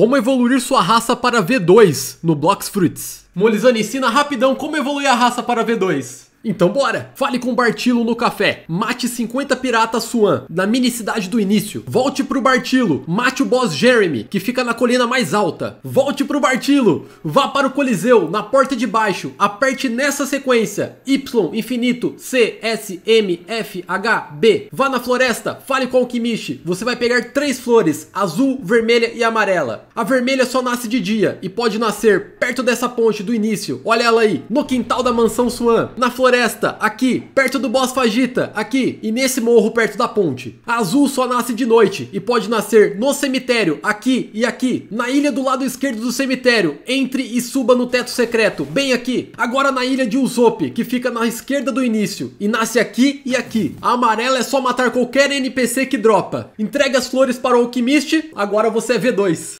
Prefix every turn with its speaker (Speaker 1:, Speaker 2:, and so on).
Speaker 1: Como evoluir sua raça para V2 no Blox Fruits. Molizano ensina rapidão como evoluir a raça para V2. Então bora! Fale com Bartilo no café, mate 50 piratas Suan, na mini cidade do início. Volte pro Bartilo, mate o boss Jeremy, que fica na colina mais alta. Volte pro Bartilo, vá para o Coliseu, na porta de baixo, aperte nessa sequência, Y, infinito, C, S, M, F, H, B. Vá na floresta, fale com o Kimishi, você vai pegar três flores, azul, vermelha e amarela. A vermelha só nasce de dia e pode nascer perto dessa ponte do início, olha ela aí, no quintal da mansão Suan, na floresta floresta, aqui, perto do boss Fagita, aqui, e nesse morro perto da ponte. azul só nasce de noite e pode nascer no cemitério, aqui e aqui, na ilha do lado esquerdo do cemitério. Entre e suba no teto secreto, bem aqui. Agora na ilha de Usopp, que fica na esquerda do início, e nasce aqui e aqui. A amarela é só matar qualquer NPC que dropa. Entrega as flores para o alquimista, agora você é V2.